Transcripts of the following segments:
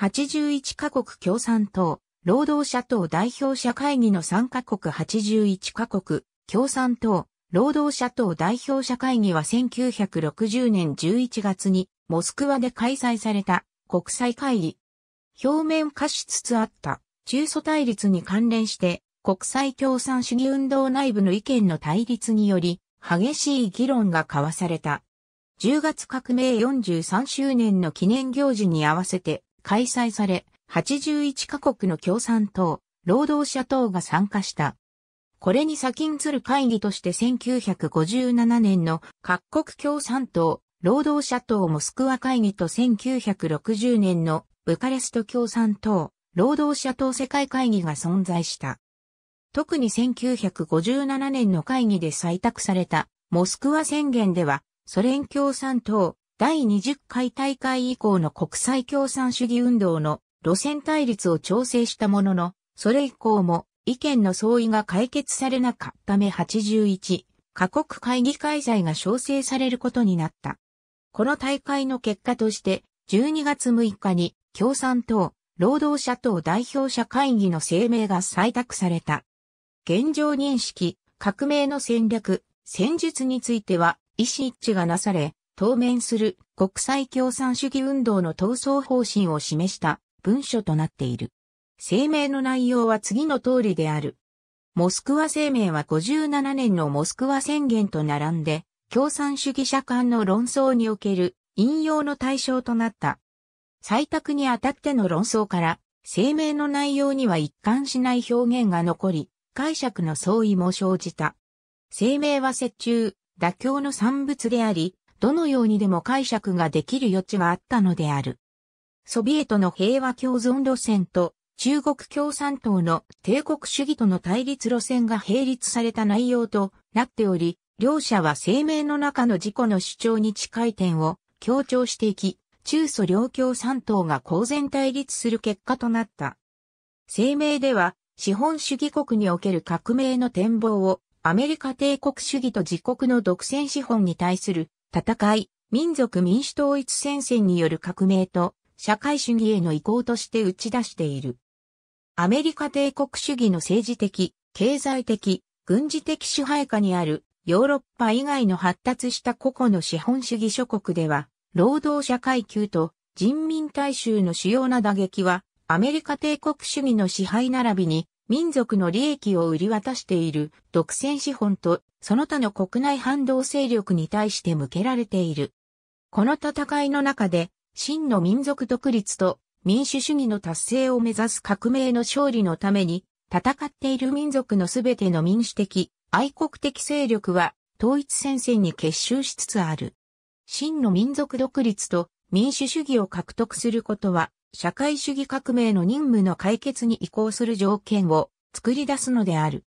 81カ国共産党、労働者党代表者会議の3カ国81カ国、共産党、労働者党代表者会議は1960年11月にモスクワで開催された国際会議。表面化しつつあった中祖対立に関連して国際共産主義運動内部の意見の対立により激しい議論が交わされた。10月革命43周年の記念行事に合わせて開催され、81カ国の共産党、労働者党が参加した。これに先んずる会議として1957年の各国共産党、労働者党モスクワ会議と1960年のブカレスト共産党、労働者党世界会議が存在した。特に1957年の会議で採択されたモスクワ宣言では、ソ連共産党、第20回大会以降の国際共産主義運動の路線対立を調整したものの、それ以降も意見の相違が解決されなかっため81、各国会議開催が調整されることになった。この大会の結果として、12月6日に共産党、労働者党代表者会議の声明が採択された。現状認識、革命の戦略、戦術については、意思一致がなされ、当面する国際共産主義運動の闘争方針を示した文書となっている。声明の内容は次の通りである。モスクワ声明は57年のモスクワ宣言と並んで、共産主義者間の論争における引用の対象となった。採択にあたっての論争から、声明の内容には一貫しない表現が残り、解釈の相違も生じた。声明は折衷、妥協の産物であり、どのようにでも解釈ができる余地があったのである。ソビエトの平和共存路線と中国共産党の帝国主義との対立路線が並立された内容となっており、両者は声明の中の自己の主張に近い点を強調していき、中ソ両共産党が公然対立する結果となった。声明では、資本主義国における革命の展望をアメリカ帝国主義と自国の独占資本に対する戦い、民族民主統一戦線による革命と社会主義への移行として打ち出している。アメリカ帝国主義の政治的、経済的、軍事的支配下にあるヨーロッパ以外の発達した個々の資本主義諸国では、労働者階級と人民大衆の主要な打撃は、アメリカ帝国主義の支配並びに民族の利益を売り渡している独占資本とその他の国内反動勢力に対して向けられている。この戦いの中で、真の民族独立と民主主義の達成を目指す革命の勝利のために、戦っている民族のすべての民主的、愛国的勢力は統一戦線に結集しつつある。真の民族独立と民主主義を獲得することは、社会主義革命の任務の解決に移行する条件を作り出すのである。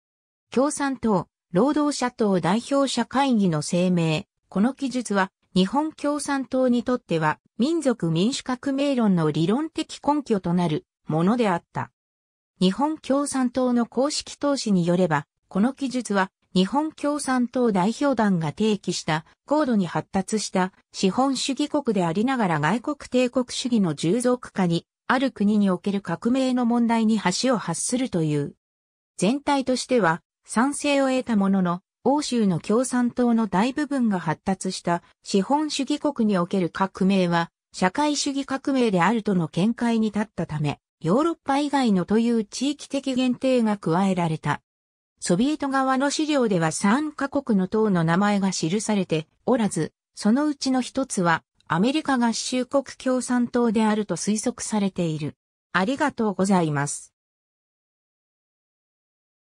共産党、労働者党代表者会議の声明。この記述は、日本共産党にとっては、民族民主革命論の理論的根拠となるものであった。日本共産党の公式投資によれば、この記述は、日本共産党代表団が提起した高度に発達した資本主義国でありながら外国帝国主義の従属化にある国における革命の問題に橋を発するという。全体としては賛成を得たものの、欧州の共産党の大部分が発達した資本主義国における革命は社会主義革命であるとの見解に立ったため、ヨーロッパ以外のという地域的限定が加えられた。ソビエト側の資料では3カ国の党の名前が記されておらず、そのうちの一つはアメリカ合衆国共産党であると推測されている。ありがとうございます。